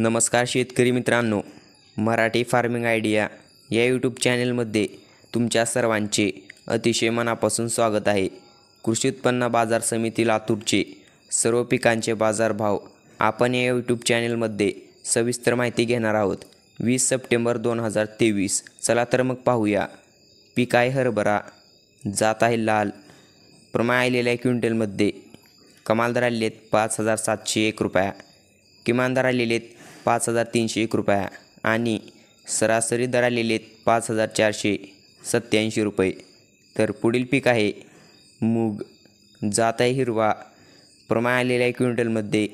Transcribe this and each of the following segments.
नमस्कार शेतकरी मित्रांनो मराठी फार्मिंग आयडिया या यूट्यूब चॅनेलमध्ये तुमच्या सर्वांचे अतिशय मनापासून स्वागत आहे कृषी उत्पन्न बाजार समिती लातूरचे सर्व पिकांचे बाजारभाव आपण या यूट्यूब चॅनेलमध्ये सविस्तर माहिती घेणार आहोत वीस सप्टेंबर दोन हजार तेवीस चला तर मग पाहूया पीक आहे हरभरा जात आहे लाल प्रमाण आलेल्या क्विंटलमध्ये कमाल दर आलेले आहेत पाच हजार सातशे एक रुपया किमान दर आलेले आहेत पाच हजार तीनशे एक रुपया आणि सरासरी दर आलेले पाच हजार चारशे सत्याऐंशी रुपये तर पुढील पीक आहे मूग जात आहे हिरवा प्रमाण आलेल्या क्विंटलमध्ये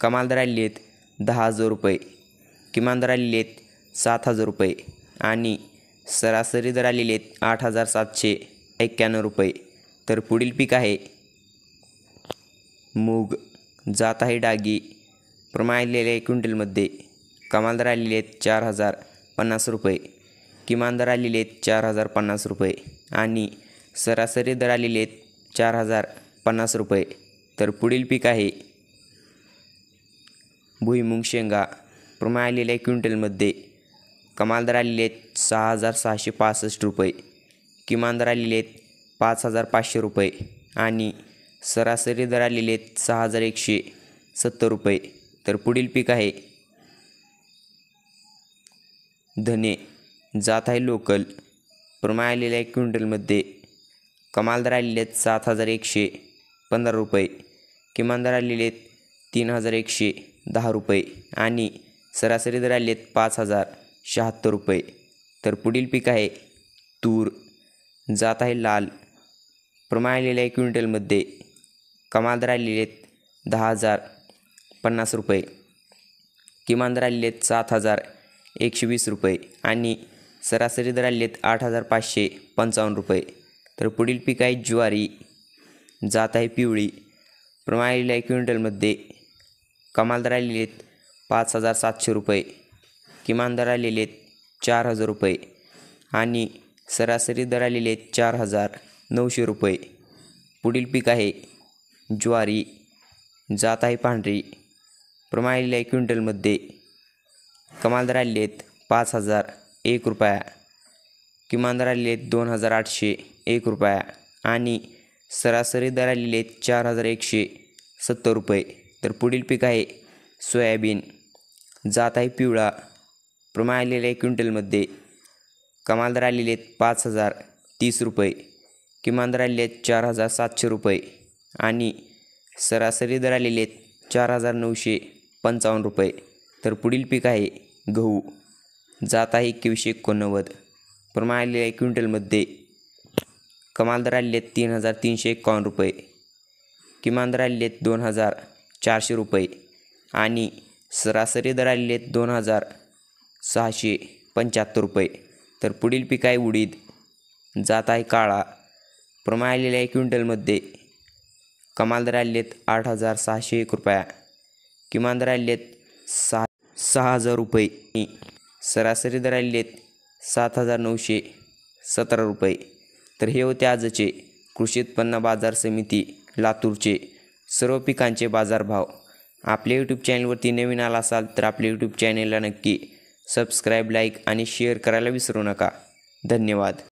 कमाल दर आलेली आहेत दहा हजार रुपये किमान दर आलेले सात हजार रुपये आणि सरासरी दर आलेले आठ हजार सातशे एक्क्याण्णव रुपये तर पुढील पीक आहे मूग जात आहे डागी प्रमाण आलेल्या क्विंटलमध्ये कमाल दर आलेले आहेत चार हजार पन्नास रुपये किमान दर आलेले आहेत चार हजार पन्नास रुपये आणि सरासरी दर आलेले आहेत चार हजार पन्नास रुपये तर पुढील पीक आहे भुईमुंग शेंगा प्रमाण आलेल्या क्विंटलमध्ये कमाल दर आलेले आहेत सहा हजार सहाशे पासष्ट रुपये किमान दर आलेले आहेत पाच हजार पाचशे रुपये आणि सरासरी दर आलेले आहेत सहा हजार एकशे सत्तर रुपये तर पुढील पीक आहे धने जात आहे लोकल प्रमाण आलेल्या एक क्विंटलमध्ये कमाल दर आलेले आहेत सात हजार एकशे पंधरा रुपये किमान दर आलेले आहेत तीन हजार एकशे दहा रुपये आणि सरासरी दर आलेले आहेत पाच हजार शहात्तर रुपये तर पुढील पीक आहे तूर जात आहे लाल प्रमाण आलेल्या एक क्विंटलमध्ये कमाल दर आलेले आहेत दहा हजार पन्नास रुपये किमान दर आलेत सात हजार एकशे वीस रुपये आणि सरासरी दर आलेत आठ हजार पाचशे पंचावन्न रुपये तर पुढील पीक आहे ज्वारी जात आहे पिवळी प्रमाण आहे क्विंटलमध्ये कमाल दर आलेले आहेत पाच हजार सातशे रुपये किमान दर आलेले चार हजार रुपये आणि सरासरी दर आलेले आहेत चार हजार नऊशे रुपये पुढील पीक आहे ज्वारी जात आहे पांढरी प्रमाणलेल्या क्विंटलमध्ये कमाल दर आले आहेत पाच हजार एक रुपया किमान दर आलेले आहेत दोन हजार आठशे एक रुपया आणि सरासरी दर आलेले आहेत चार हजार एकशे सत्तर रुपये तर पुढील पीक आहे सोयाबीन जात आहे पिवळा प्रमाण आलेल्या क्विंटलमध्ये कमाल दर आलेले आहेत पाच हजार तीस रुपये किमान दर आलेले आहेत चार हजार सातशे रुपये आणि सरासरी दर आलेले आहेत चार हजार नऊशे पंचावन्न रुपये तर पुढील पीक आहे गहू जात आहे एकवीसशे एकोणनव्वद प्रमाण आलेले आहे क्विंटलमध्ये कमाल दर आलेले आहेत तीन हजार तीनशे एकावन्न रुपये किमान दर आलेले आहेत दोन हजार चारशे रुपये आणि सरासरी दर आलेले आहेत दोन हजार सहाशे पंच्याहत्तर रुपये तर पुढील पीक आहे उडीद जात आहे काळा प्रमाण आलेले आहे क्विंटलमध्ये कमाल दर आलेले आहेत आठ हजार सहाशे एक रुपया किमान दर आहेत सहा सहा हजार रुपये सरासरी दर आहेत सात हजार नऊशे सतरा रुपये तर हे होते आजचे कृषी उत्पन्न बाजार समिती लातूरचे सर्व पिकांचे बाजारभाव आपल्या यूट्यूब चॅनलवरती नवीन आला असाल तर आपल्या यूट्यूब चॅनलला नक्की सबस्क्राईब लाईक आणि शेअर करायला विसरू नका धन्यवाद